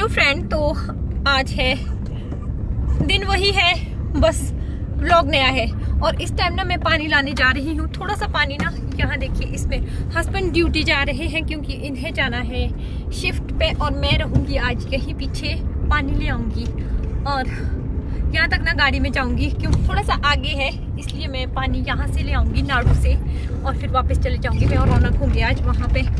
Hello friend तो आज है दिन वही है बस व्लॉग नया है और इस टाइम ना मैं पानी लाने जा रही हूँ थोड़ा सा पानी ना यहाँ देखिए इसमें हस्बैंड ड्यूटी जा रहे हैं क्योंकि इन्हें जाना है शिफ्ट पे और मैं रहूँगी आज यहीं पीछे पानी ले आऊँगी और यहाँ तक ना गाड़ी में जाऊँगी क्योंकि थोड़ा सा आगे है इसलिए मैं पानी यहाँ से ले आऊँगी नाड़ू से और फिर वापस चले जाऊँगी मैं और रौनक होंगे आज वहाँ पर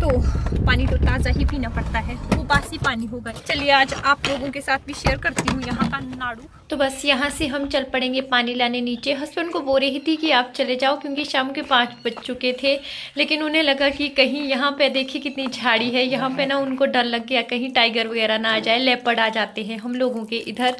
तो पानी तो ताज़ा ही पीना पड़ता है वो बात ही पानी होगा चलिए आज आप लोगों के साथ भी शेयर करती हूँ यहाँ का नाड़ू तो बस यहाँ से हम चल पड़ेंगे पानी लाने नीचे हस्बैंड को बो रही थी कि आप चले जाओ क्योंकि शाम के पाँच बज चुके थे लेकिन उन्हें लगा कि कहीं यहाँ पे देखिए कितनी झाड़ी है यहाँ पे ना उनको डर लग गया कहीं टाइगर वगैरह ना आ जाए लेपड़ आ जाते हैं हम लोगों के इधर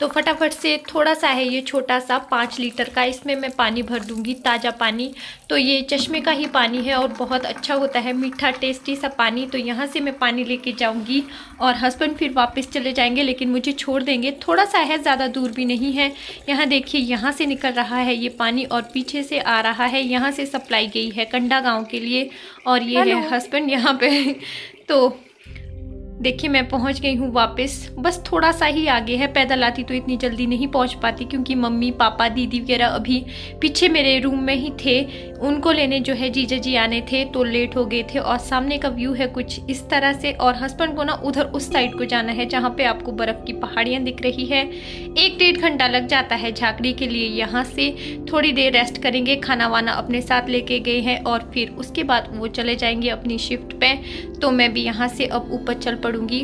तो फटाफट से थोड़ा सा है ये छोटा सा पाँच लीटर का इसमें मैं पानी भर दूँगी ताज़ा पानी तो ये चश्मे का ही पानी है और बहुत अच्छा होता है मीठा टेस्टी सा पानी तो यहाँ से मैं पानी लेके जाऊँगी और हस्बैंड फिर वापस चले जाएंगे लेकिन मुझे छोड़ देंगे थोड़ा सा है ज़्यादा दूर भी नहीं है यहाँ देखिए यहाँ से निकल रहा है ये पानी और पीछे से आ रहा है यहाँ से सप्लाई गई है कंडा गाँव के लिए और ये है हस्बैंड यहाँ पर तो देखिए मैं पहुंच गई हूँ वापस बस थोड़ा सा ही आगे है पैदल आती तो इतनी जल्दी नहीं पहुंच पाती क्योंकि मम्मी पापा दीदी वगैरह अभी पीछे मेरे रूम में ही थे उनको लेने जो है जीजा जी आने थे तो लेट हो गए थे और सामने का व्यू है कुछ इस तरह से और हस्बैंड को ना उधर उस साइड को जाना है जहाँ पे आपको बर्फ़ की पहाड़ियाँ दिख रही है एक डेढ़ घंटा लग जाता है झाकड़ी के लिए यहाँ से थोड़ी देर रेस्ट करेंगे खाना वाना अपने साथ लेके गए हैं और फिर उसके बाद वो चले जाएंगे अपनी शिफ्ट पे तो मैं भी यहाँ से अब ऊपर चल पड़ करूँगी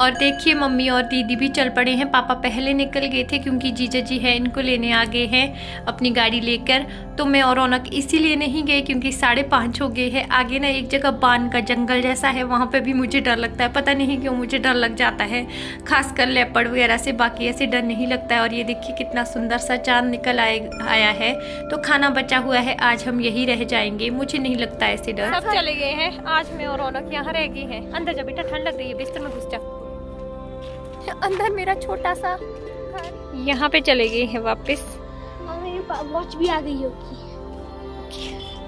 और देखिए मम्मी और दीदी भी चल पड़े हैं पापा पहले निकल गए थे क्योंकि जीजा जी हैं इनको लेने आ गए हैं अपनी गाड़ी लेकर तो मैं और रौनक इसीलिए नहीं गए क्योंकि साढ़े पाँच हो गए हैं आगे ना एक जगह बान का जंगल जैसा है वहाँ पे भी मुझे डर लगता है पता नहीं क्यों मुझे डर लग जाता है खासकर लेपड़ वगैरह से बाकी ऐसे डर नहीं लगता है और ये देखिए कितना सुंदर सा चांद निकल आए आया है तो खाना बचा हुआ है आज हम यही रह जाएंगे मुझे नहीं लगता ऐसे डर सब चले गए हैं आज मैं और रौनक यहाँ रह गई है अंदर जा बेटा ठंड लग रही है बिस्तर में घुस जा अंदर मेरा छोटा सा यहाँ पे चले गई है वापस वॉच हाँ, भी आ गई होगी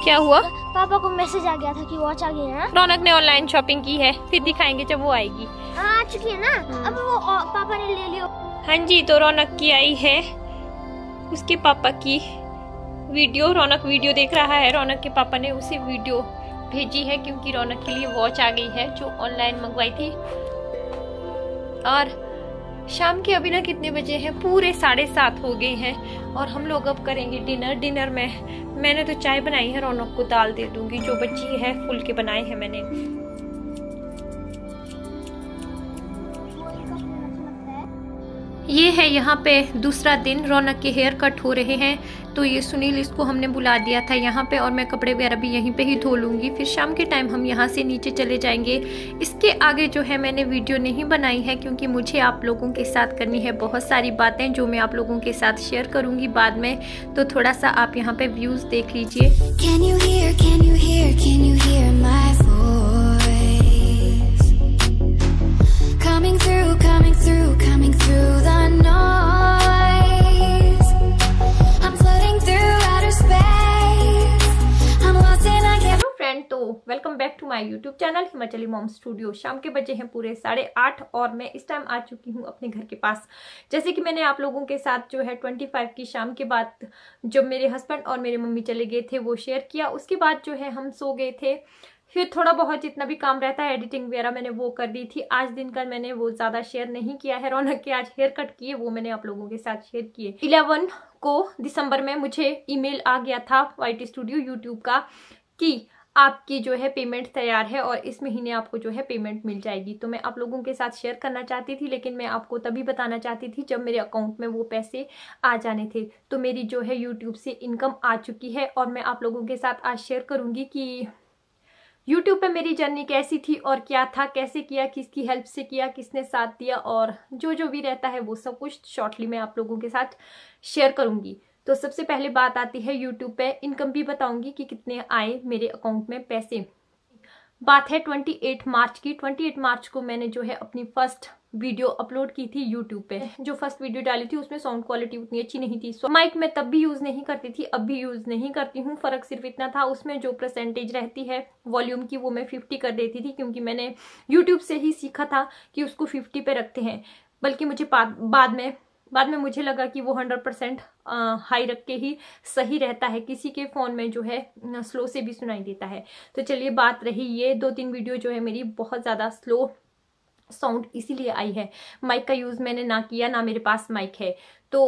क्या हुआ पापा को मैसेज आ गया था कि वॉच आ गया है हाँ? रौनक ने ऑनलाइन शॉपिंग की है फिर दिखाएंगे जब वो आएगी हाँ, आ चुकी है ना अब वो पापा ने ले लियो हाँ जी तो रौनक की आई है उसके पापा की वीडियो रौनक वीडियो देख रहा है रौनक के पापा ने उसे वीडियो भेजी है क्योंकि रौनक के लिए वॉच आ गई है जो ऑनलाइन मंगवाई थी और शाम के अभी ना कितने बजे हैं पूरे साढ़े सात हो गए हैं और हम लोग अब करेंगे डिनर डिनर में मैंने तो चाय बनाई है रौनक को दाल दे दूंगी जो बची है फुल के बनाए हैं मैंने ये है यहाँ पे दूसरा दिन रौनक के हेयर कट हो रहे हैं तो ये सुनील इसको हमने बुला दिया था यहाँ पे और मैं कपड़े वगैरह भी यहीं पे ही धो लूँगी फिर शाम के टाइम हम यहाँ से नीचे चले जाएंगे इसके आगे जो है मैंने वीडियो नहीं बनाई है क्योंकि मुझे आप लोगों के साथ करनी है बहुत सारी बातें जो मैं आप लोगों के साथ शेयर करूँगी बाद में तो थोड़ा सा आप यहाँ पर व्यूज़ देख लीजिए coming channel Himachali mom studio शाम के बजे हैं पूरे साढ़े आठ और मैं इस टाइम आ चुकी हूँ अपने घर के पास जैसे कि मैंने आप लोगों के साथ जो है ट्वेंटी फाइव की शाम के बाद जब मेरे हस्बैंड और मेरे मम्मी चले गए थे वो शेयर किया उसके बाद जो है हम सो गए थे फिर थोड़ा बहुत जितना भी काम रहता है एडिटिंग वगैरह मैंने वो कर दी थी आज दिन का मैंने वो ज़्यादा शेयर नहीं किया है रौनक के आज हेयर कट किए वो मैंने आप लोगों के साथ शेयर किए इलेवन को दिसंबर में मुझे ईमेल आ गया था वाई स्टूडियो यूट्यूब का कि आपकी जो है पेमेंट तैयार है और इस महीने आपको जो है पेमेंट मिल जाएगी तो मैं आप लोगों के साथ शेयर करना चाहती थी लेकिन मैं आपको तभी बताना चाहती थी जब मेरे अकाउंट में वो पैसे आ जाने थे तो मेरी जो है यूट्यूब से इनकम आ चुकी है और मैं आप लोगों के साथ आज शेयर करूंगी कि यूट्यूब पे मेरी जर्नी कैसी थी और क्या था कैसे किया किसकी हेल्प से किया किसने साथ दिया और जो जो भी रहता है वो सब कुछ शॉर्टली मैं आप लोगों के साथ शेयर करूंगी तो सबसे पहले बात आती है यूट्यूब पे इनकम भी बताऊंगी कि कितने आए मेरे अकाउंट में पैसे बात है 28 मार्च की 28 मार्च को मैंने जो है अपनी फर्स्ट वीडियो अपलोड की थी यूट्यूब पे जो फर्स्ट वीडियो डाली थी उसमें साउंड क्वालिटी उतनी अच्छी नहीं थी माइक मैं तब भी यूज नहीं करती थी अब भी यूज नहीं करती हूँ फर्क सिर्फ इतना था उसमें जो परसेंटेज रहती है वॉल्यूम की वो मैं फिफ्टी कर देती थी क्योंकि मैंने यूट्यूब से ही सीखा था कि उसको फिफ्टी पे रखते हैं बल्कि मुझे बाद में बाद में मुझे लगा कि वो हंड्रेड परसेंट हाई रख के ही सही रहता है किसी के फ़ोन में जो है स्लो से भी सुनाई देता है तो चलिए बात रही ये दो तीन वीडियो जो है मेरी बहुत ज़्यादा स्लो साउंड इसीलिए आई है माइक का यूज़ मैंने ना किया ना मेरे पास माइक है तो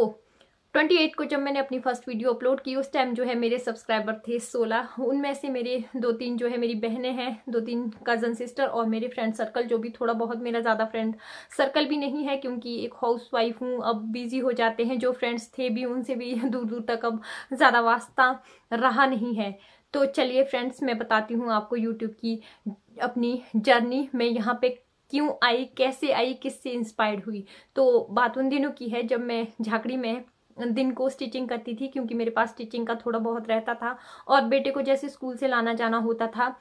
ट्वेंटी एट को जब मैंने अपनी फर्स्ट वीडियो अपलोड की उस टाइम जो है मेरे सब्सक्राइबर थे सोलह उनमें से मेरे दो तीन जो है मेरी बहनें हैं दो तीन कज़न सिस्टर और मेरे फ्रेंड सर्कल जो भी थोड़ा बहुत मेरा ज़्यादा फ्रेंड सर्कल भी नहीं है क्योंकि एक हाउस वाइफ हूँ अब बिज़ी हो जाते हैं जो फ्रेंड्स थे भी उनसे भी दूर दूर तक अब ज़्यादा वास्ता रहा नहीं है तो चलिए फ्रेंड्स मैं बताती हूँ आपको यूट्यूब की अपनी जर्नी मैं यहाँ पे क्यों आई कैसे आई किससे इंस्पायर्ड हुई तो बात उन दिनों की है जब मैं झाकड़ी में दिन को स्टिचिंग करती थी क्योंकि मेरे पास स्टिचिंग का थोड़ा बहुत रहता था और बेटे को जैसे स्कूल से लाना जाना होता था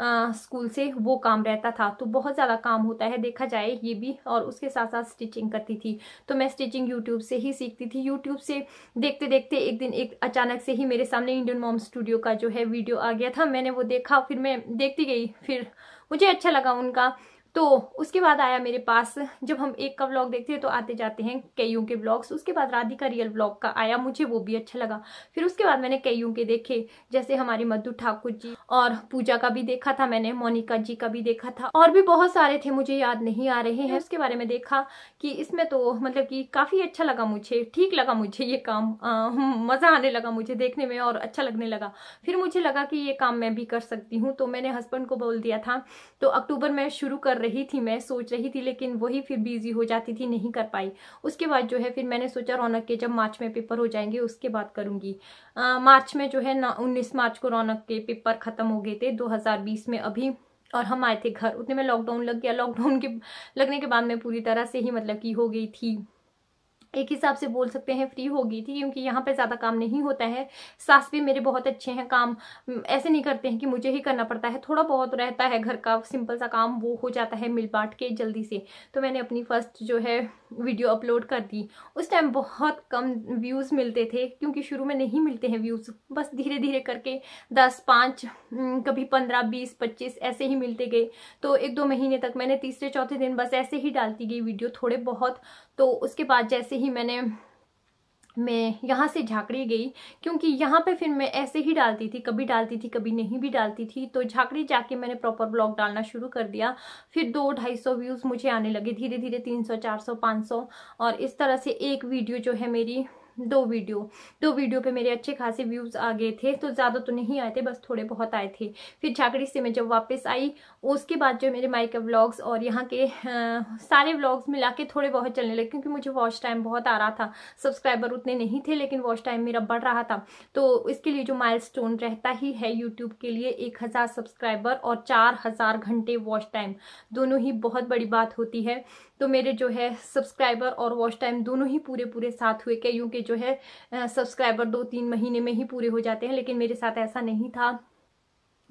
आ, स्कूल से वो काम रहता था तो बहुत ज़्यादा काम होता है देखा जाए ये भी और उसके साथ साथ स्टिचिंग करती थी तो मैं स्टिचिंग यूट्यूब से ही सीखती थी यूट्यूब से देखते देखते एक दिन एक अचानक से ही मेरे सामने इंडियन मॉम स्टूडियो का जो है वीडियो आ गया था मैंने वो देखा फिर मैं देखती गई फिर मुझे अच्छा लगा उनका तो उसके बाद आया मेरे पास जब हम एक का ब्लॉग देखते हैं तो आते जाते हैं कईयों के ब्लॉग्स उसके बाद राधिका रियल ब्लॉग का आया मुझे वो भी अच्छा लगा फिर उसके बाद मैंने कईयों के देखे जैसे हमारी मधु ठाकुर जी और पूजा का भी देखा था मैंने मोनिका जी का भी देखा था और भी बहुत सारे थे मुझे याद नहीं आ रहे हैं उसके बारे में देखा कि इसमें तो मतलब कि काफ़ी अच्छा लगा मुझे ठीक लगा मुझे ये काम मज़ा आने लगा मुझे देखने में और अच्छा लगने लगा फिर मुझे लगा कि ये काम मैं भी कर सकती हूँ तो मैंने हस्बैंड को बोल दिया था तो अक्टूबर में शुरू कर रही थी मैं सोच रही थी लेकिन वही फिर बिजी हो जाती थी नहीं कर पाई उसके बाद जो है फिर मैंने सोचा रौनक के जब मार्च में पेपर हो जाएंगे उसके बाद करूँगी मार्च में जो है ना उन्नीस मार्च को रौनक के पेपर ख़त्म हो गए थे दो में अभी और हम आए थे घर उतने में लॉकडाउन लग गया लॉकडाउन के लगने के बाद मैं पूरी तरह से ही मतलब कि हो गई थी एक हिसाब से बोल सकते हैं फ्री हो गई थी क्योंकि यहाँ पे ज़्यादा काम नहीं होता है सास भी मेरे बहुत अच्छे हैं काम ऐसे नहीं करते हैं कि मुझे ही करना पड़ता है थोड़ा बहुत रहता है घर का सिंपल सा काम वो हो जाता है मिल बांट के जल्दी से तो मैंने अपनी फर्स्ट जो है वीडियो अपलोड कर दी उस टाइम बहुत कम व्यूज़ मिलते थे क्योंकि शुरू में नहीं मिलते हैं व्यूज़ बस धीरे धीरे करके दस पाँच कभी पंद्रह बीस पच्चीस ऐसे ही मिलते गए तो एक दो महीने तक मैंने तीसरे चौथे दिन बस ऐसे ही डालती गई वीडियो थोड़े बहुत तो उसके बाद जैसे ही ही मैंने मैं यहाँ से झाकड़ी गई क्योंकि यहाँ पे फिर मैं ऐसे ही डालती थी कभी डालती थी कभी नहीं भी डालती थी तो झाकड़ी जाके मैंने प्रॉपर ब्लॉग डालना शुरू कर दिया फिर दो ढाई सौ व्यूज़ मुझे आने लगे धीरे धीरे तीन सौ चार सौ पाँच सौ और इस तरह से एक वीडियो जो है मेरी दो वीडियो दो वीडियो पे मेरे अच्छे खासे व्यूज़ आ गए थे तो ज़्यादा तो नहीं आए थे बस थोड़े बहुत आए थे फिर झाकड़ी से मैं जब वापस आई उसके बाद जो मेरे माइक व्लॉग्स और यहाँ के आ, सारे व्लॉग्स मिला के थोड़े बहुत चलने लगे क्योंकि मुझे वॉच टाइम बहुत आ रहा था सब्सक्राइबर उतने नहीं थे लेकिन वॉच टाइम मेरा बढ़ रहा था तो इसके लिए जो माइल रहता ही है यूट्यूब के लिए एक हज़ार सब्सक्राइबर और चार हज़ार घंटे वॉच टाइम दोनों ही बहुत बड़ी बात होती है तो मेरे जो है सब्सक्राइबर और वॉच टाइम दोनों ही पूरे पूरे साथ हुए कईयों के जो है सब्सक्राइबर दो तीन महीने में ही पूरे हो जाते हैं लेकिन मेरे साथ ऐसा नहीं था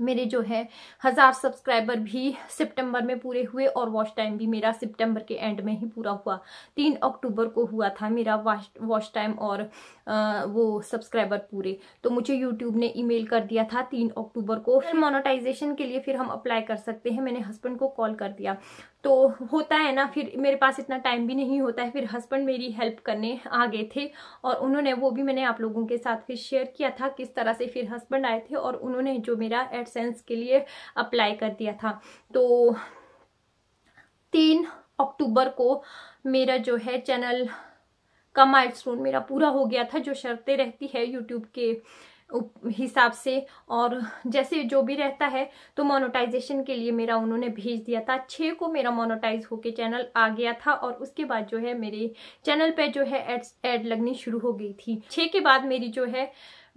मेरे जो है हज़ार सब्सक्राइबर भी सितंबर में पूरे हुए और वॉच टाइम भी मेरा सितंबर के एंड में ही पूरा हुआ तीन अक्टूबर को हुआ था मेरा वॉच वॉच टाइम और आ, वो सब्सक्राइबर पूरे तो मुझे यूट्यूब ने ईमेल कर दिया था तीन अक्टूबर को फिर मोनोटाइजेशन के लिए फिर हम अप्लाई कर सकते हैं मैंने हस्बैंड को कॉल कर दिया तो होता है ना फिर मेरे पास इतना टाइम भी नहीं होता है फिर हस्बैंड मेरी हेल्प करने आ गए थे और उन्होंने वो भी मैंने आप लोगों के साथ फिर शेयर किया था किस तरह से फिर हस्बैंड आए थे और उन्होंने जो मेरा एडसेंस के लिए अप्लाई कर दिया था तो तीन अक्टूबर को मेरा जो है चैनल का माइल मेरा पूरा हो गया था जो शर्तें रहती है यूट्यूब के हिसाब से और जैसे जो भी रहता है तो मोनोटाइजेशन के लिए मेरा उन्होंने भेज दिया था छः को मेरा मोनोटाइज होके चैनल आ गया था और उसके बाद जो है मेरे चैनल पे जो है एड्स एड लगनी शुरू हो गई थी छः के बाद मेरी जो है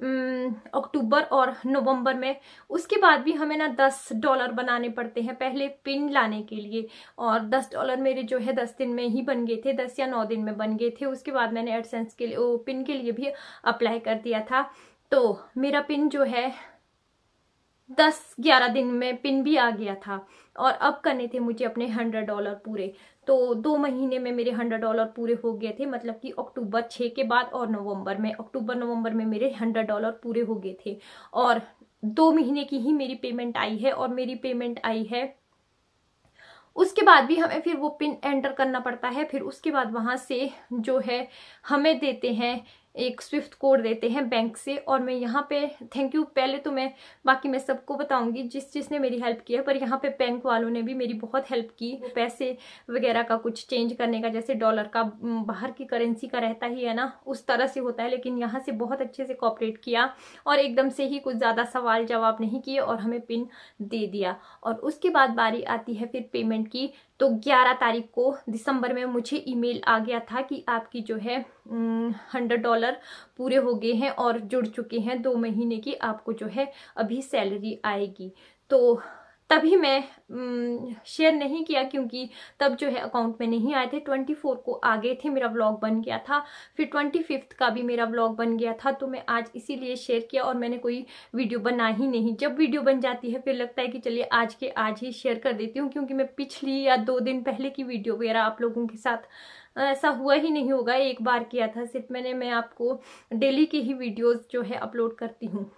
अक्टूबर और नवंबर में उसके बाद भी हमें ना दस डॉलर बनाने पड़ते हैं पहले पिन लाने के लिए और दस डॉलर मेरे जो है दस दिन में ही बन गए थे दस या नौ दिन में बन गए थे उसके बाद मैंने एडसेंस के लिए ओ, पिन के लिए भी अप्लाई कर दिया था तो मेरा पिन जो है दस ग्यारह दिन में पिन भी आ गया था और अब करने थे मुझे अपने हंड्रेड डॉलर पूरे तो दो महीने में मेरे हंड्रेड डॉलर पूरे हो गए थे मतलब कि अक्टूबर छः के बाद और नवंबर में अक्टूबर नवंबर में मेरे हंड्रेड डॉलर पूरे हो गए थे और दो महीने की ही मेरी पेमेंट आई है और मेरी पेमेंट आई है उसके बाद भी हमें फिर वो पिन एंटर करना पड़ता है फिर उसके बाद वहाँ से जो है हमें देते हैं एक स्विफ्ट कोड देते हैं बैंक से और मैं यहाँ पे थैंक यू पहले तो मैं बाकी मैं सबको बताऊंगी जिस जिसने मेरी हेल्प की है पर यहाँ पे बैंक वालों ने भी मेरी बहुत हेल्प की पैसे वगैरह का कुछ चेंज करने का जैसे डॉलर का बाहर की करेंसी का रहता ही है ना उस तरह से होता है लेकिन यहाँ से बहुत अच्छे से कॉपरेट किया और एकदम से ही कुछ ज़्यादा सवाल जवाब नहीं किए और हमें पिन दे दिया और उसके बाद बारी आती है फिर पेमेंट की तो 11 तारीख को दिसंबर में मुझे ईमेल आ गया था कि आपकी जो है हंड्रेड डॉलर पूरे हो गए हैं और जुड़ चुके हैं दो महीने की आपको जो है अभी सैलरी आएगी तो तभी मैं शेयर नहीं किया क्योंकि तब जो है अकाउंट में नहीं आए थे 24 को आ गए थे मेरा व्लॉग बन गया था फिर 25 का भी मेरा व्लॉग बन गया था तो मैं आज इसीलिए शेयर किया और मैंने कोई वीडियो बना ही नहीं जब वीडियो बन जाती है फिर लगता है कि चलिए आज के आज ही शेयर कर देती हूँ क्योंकि मैं पिछली या दो दिन पहले की वीडियो वगैरह आप लोगों के साथ ऐसा हुआ ही नहीं होगा एक बार किया था सिर्फ मैंने मैं आपको डेली की ही वीडियोज़ जो है अपलोड करती हूँ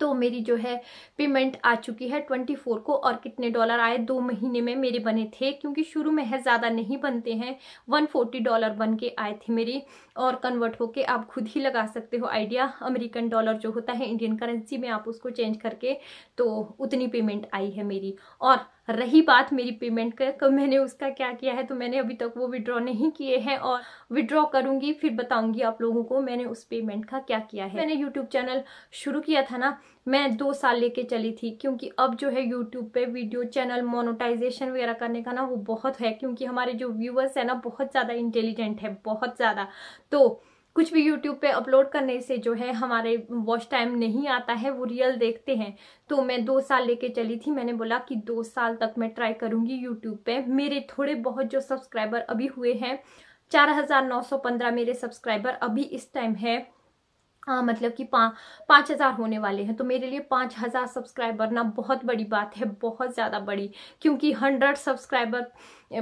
तो मेरी जो है पेमेंट आ चुकी है ट्वेंटी फोर को और कितने डॉलर आए दो महीने में मेरे बने थे क्योंकि शुरू में है ज़्यादा नहीं बनते हैं वन फोर्टी डॉलर बन के आए थे मेरे और कन्वर्ट होके आप खुद ही लगा सकते हो आइडिया अमेरिकन डॉलर जो होता है इंडियन करेंसी में आप उसको चेंज करके तो उतनी पेमेंट आई है मेरी और रही बात मेरी पेमेंट का कब मैंने उसका क्या किया है तो मैंने अभी तक वो विड्रॉ नहीं किए हैं और विड्रॉ करूंगी फिर बताऊंगी आप लोगों को मैंने उस पेमेंट का क्या किया है मैंने यूट्यूब चैनल शुरू किया था ना मैं दो साल लेके चली थी क्योंकि अब जो है यूट्यूब पे वीडियो चैनल मोनोटाइजेशन वगैरह करने का ना वो बहुत है क्योंकि हमारे जो व्यूअर्स है ना बहुत ज़्यादा इंटेलिजेंट है बहुत ज़्यादा तो कुछ भी यूट्यूब पे अपलोड करने से जो है हमारे वॉच टाइम नहीं आता है वो रियल देखते हैं तो मैं दो साल लेके चली थी मैंने बोला कि दो साल तक मैं ट्राई करूँगी यूट्यूब पे मेरे थोड़े बहुत जो सब्सक्राइबर अभी हुए हैं 4915 मेरे सब्सक्राइबर अभी इस टाइम है हाँ मतलब कि पा पाँच हज़ार होने वाले हैं तो मेरे लिए पाँच हज़ार सब्सक्राइबर ना बहुत बड़ी बात है बहुत ज़्यादा बड़ी क्योंकि हंड्रेड सब्सक्राइबर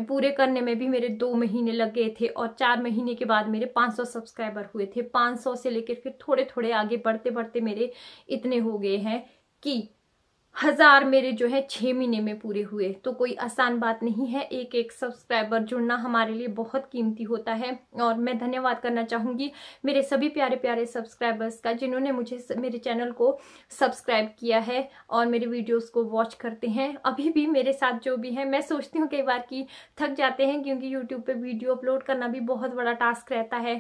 पूरे करने में भी मेरे दो महीने लग गए थे और चार महीने के बाद मेरे पाँच सौ सब्सक्राइबर हुए थे पाँच सौ से लेकर फिर थोड़े थोड़े आगे बढ़ते बढ़ते मेरे इतने हो गए हैं कि हजार मेरे जो है छः महीने में पूरे हुए तो कोई आसान बात नहीं है एक एक सब्सक्राइबर जुड़ना हमारे लिए बहुत कीमती होता है और मैं धन्यवाद करना चाहूँगी मेरे सभी प्यारे प्यारे सब्सक्राइबर्स का जिन्होंने मुझे मेरे चैनल को सब्सक्राइब किया है और मेरे वीडियोस को वॉच करते हैं अभी भी मेरे साथ जो भी है मैं सोचती हूँ कई बार कि थक जाते हैं क्योंकि यूट्यूब पर वीडियो अपलोड करना भी बहुत बड़ा टास्क रहता है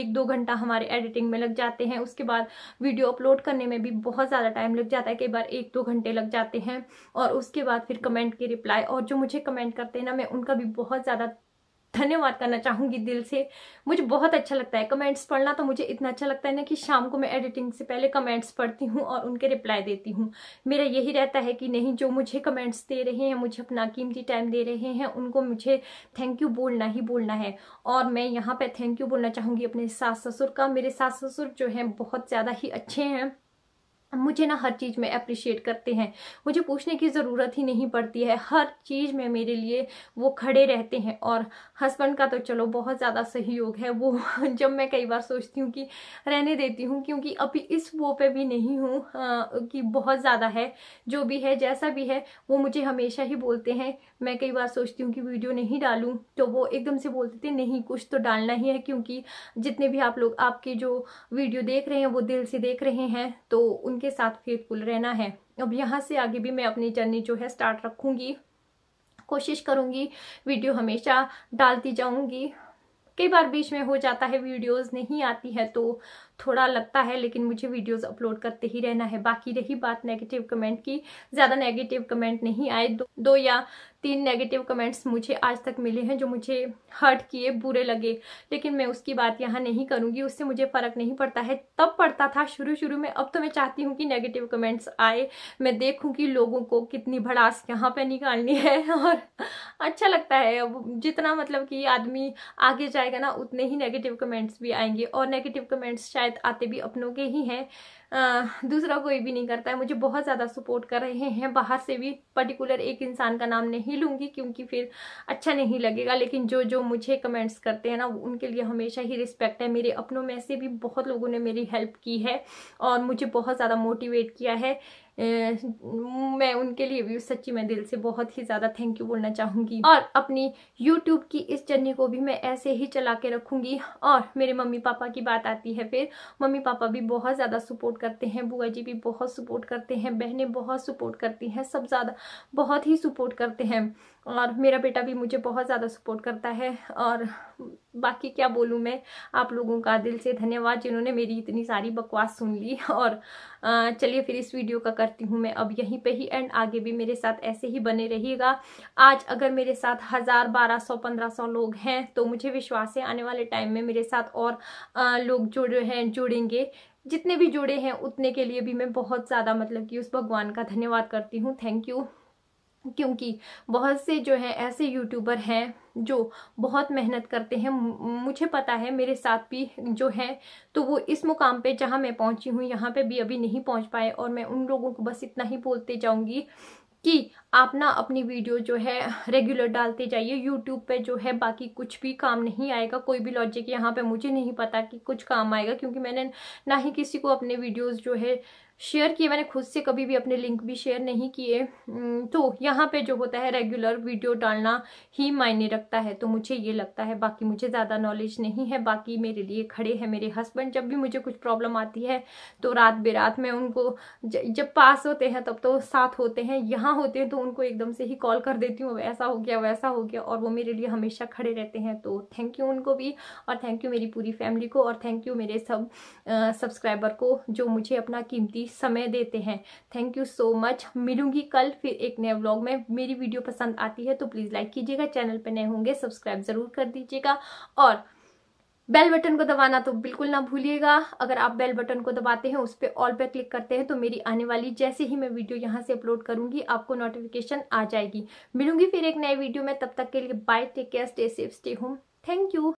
एक दो घंटा हमारे एडिटिंग में लग जाते हैं उसके बाद वीडियो अपलोड करने में भी बहुत ज़्यादा टाइम लग जाता है कई बार एक दो घंटे लग जाते हैं और उसके बाद फिर कमेंट के रिप्लाई और जो मुझे कमेंट करते हैं ना मैं उनका भी बहुत ज़्यादा धन्यवाद करना चाहूंगी दिल से मुझे बहुत अच्छा लगता है कमेंट्स पढ़ना तो मुझे इतना अच्छा लगता है ना कि शाम को मैं एडिटिंग से पहले कमेंट्स पढ़ती हूँ और उनके रिप्लाई देती हूँ मेरा यही रहता है कि नहीं जो मुझे कमेंट्स दे रहे हैं मुझे अपना कीमती टाइम दे रहे हैं उनको मुझे थैंक यू बोलना ही बोलना है और मैं यहाँ पर थैंक यू बोलना चाहूँगी अपने सास ससुर का मेरे सास ससुर जो हैं बहुत ज़्यादा ही अच्छे हैं मुझे ना हर चीज़ में अप्रिशिएट करते हैं मुझे पूछने की ज़रूरत ही नहीं पड़ती है हर चीज़ में मेरे लिए वो खड़े रहते हैं और हस्बैंड का तो चलो बहुत ज़्यादा सहयोग है वो जब मैं कई बार सोचती हूँ कि रहने देती हूँ क्योंकि अभी इस वो पे भी नहीं हूँ कि बहुत ज़्यादा है जो भी है जैसा भी है वो मुझे हमेशा ही बोलते हैं मैं कई बार सोचती हूँ कि वीडियो नहीं डालूँ तो वो एकदम से बोलते थे नहीं कुछ तो डालना ही है क्योंकि जितने भी आप लोग आपके जो वीडियो देख रहे हैं वो दिल से देख रहे हैं तो उन इनके साथ फेथफुल रहना है अब यहाँ से आगे भी मैं अपनी जर्नी जो है स्टार्ट रखूँगी कोशिश करूँगी वीडियो हमेशा डालती जाऊँगी कई बार बीच में हो जाता है वीडियोस नहीं आती है तो थोड़ा लगता है लेकिन मुझे वीडियोस अपलोड करते ही रहना है बाकी रही बात नेगेटिव कमेंट की ज़्यादा नेगेटिव कमेंट नहीं आए दो, दो या तीन नेगेटिव कमेंट्स मुझे आज तक मिले हैं जो मुझे हर्ट किए बुरे लगे लेकिन मैं उसकी बात यहाँ नहीं करूँगी उससे मुझे फ़र्क नहीं पड़ता है तब पड़ता था शुरू शुरू में अब तो मैं चाहती हूँ कि नेगेटिव कमेंट्स आए मैं देखूँ कि लोगों को कितनी भड़ास यहाँ पर निकालनी है और अच्छा लगता है अब जितना मतलब कि आदमी आगे जाएगा ना उतने ही नेगेटिव कमेंट्स भी आएंगे और नेगेटिव कमेंट्स शायद आते भी अपनों के ही हैं दूसरा कोई भी नहीं करता है मुझे बहुत ज़्यादा सपोर्ट कर रहे हैं बाहर से भी पर्टिकुलर एक इंसान का नाम नहीं लूँगी क्योंकि फिर अच्छा नहीं लगेगा लेकिन जो जो मुझे कमेंट्स करते हैं ना उनके लिए हमेशा ही रिस्पेक्ट है मेरे अपनों में से भी बहुत लोगों ने मेरी हेल्प की है और मुझे बहुत ज़्यादा मोटिवेट किया है मैं उनके लिए भी सच्ची मैं दिल से बहुत ही ज़्यादा थैंक यू बोलना चाहूँगी और अपनी यूट्यूब की इस जर्नी को भी मैं ऐसे ही चला के रखूँगी और मेरे मम्मी पापा की बात आती है फिर मम्मी पापा भी बहुत ज़्यादा सपोर्ट करते हैं बुआ जी भी बहुत सपोर्ट करते हैं बहनें बहुत सपोर्ट करती हैं सब ज़्यादा बहुत ही सपोर्ट करते हैं और मेरा बेटा भी मुझे बहुत ज़्यादा सपोर्ट करता है और बाकी क्या बोलूँ मैं आप लोगों का दिल से धन्यवाद जिन्होंने मेरी इतनी सारी बकवास सुन ली और चलिए फिर इस वीडियो का करती हूँ मैं अब यहीं पे ही एंड आगे भी मेरे साथ ऐसे ही बने रहिएगा आज अगर मेरे साथ हज़ार बारह सौ पंद्रह सौ लोग हैं तो मुझे विश्वास है आने वाले टाइम में मेरे साथ और लोग जुड़ हैं जुड़ेंगे जितने भी जुड़े हैं उतने के लिए भी मैं बहुत ज़्यादा मतलब कि उस भगवान का धन्यवाद करती हूँ थैंक यू क्योंकि बहुत से जो है ऐसे यूट्यूबर हैं जो बहुत मेहनत करते हैं मुझे पता है मेरे साथ भी जो है तो वो इस मुकाम पे जहाँ मैं पहुँची हूँ यहाँ पे भी अभी नहीं पहुँच पाए और मैं उन लोगों को बस इतना ही बोलते जाऊँगी कि आप ना अपनी वीडियो जो है रेगुलर डालते जाइए यूट्यूब पे जो है बाकी कुछ भी काम नहीं आएगा कोई भी लॉजिक यहाँ पे मुझे नहीं पता कि कुछ काम आएगा क्योंकि मैंने ना ही किसी को अपने वीडियोस जो है शेयर किए मैंने खुद से कभी भी अपने लिंक भी शेयर नहीं किए तो यहाँ पे जो होता है रेगुलर वीडियो डालना ही मायने रखता है तो मुझे ये लगता है बाकी मुझे ज़्यादा नॉलेज नहीं है बाकी मेरे लिए खड़े हैं मेरे हस्बैंड जब भी मुझे कुछ प्रॉब्लम आती है तो रात बेरात में उनको जब पास होते हैं तब तो साथ होते हैं यहाँ होते हैं तो उनको एकदम से ही कॉल कर देती हूँ ऐसा हो गया वैसा हो गया और वो मेरे लिए हमेशा खड़े रहते हैं तो थैंक यू उनको भी और थैंक यू मेरी पूरी फैमिली को और थैंक यू मेरे सब सब्सक्राइबर को जो मुझे अपना कीमती समय देते हैं थैंक यू सो मच मिलूंगी कल फिर एक नए व्लॉग में मेरी वीडियो पसंद आती है तो प्लीज़ लाइक कीजिएगा चैनल पर नए होंगे सब्सक्राइब ज़रूर कर दीजिएगा और बेल बटन को दबाना तो बिल्कुल ना भूलिएगा अगर आप बेल बटन को दबाते हैं उस पर ऑल पे क्लिक करते हैं तो मेरी आने वाली जैसे ही मैं वीडियो यहाँ से अपलोड करूँगी आपको नोटिफिकेशन आ जाएगी मिलूंगी फिर एक नए वीडियो में तब तक के लिए bye take care stay safe stay home thank you